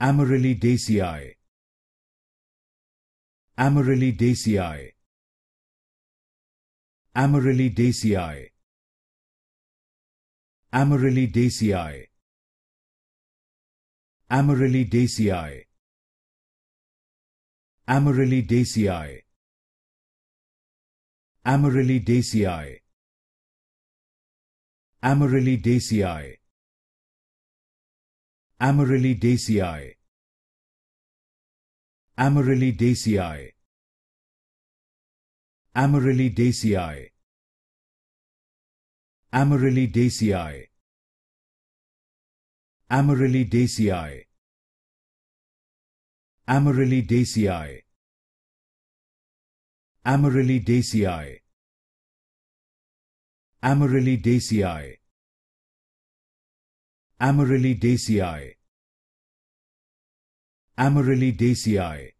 Amarilidaceae Amarilidaceae Amarilidaceae Amarilidaceae Amarilidaceae Amarilidaceae Amarilidaceae Amarilidaceae Amarilidaceae Amarilidaceae Amarilidaceae Amarilidaceae Amarilidaceae Amarilidaceae Amarilidaceae Amarylli Daceae. Amarylli Daceae.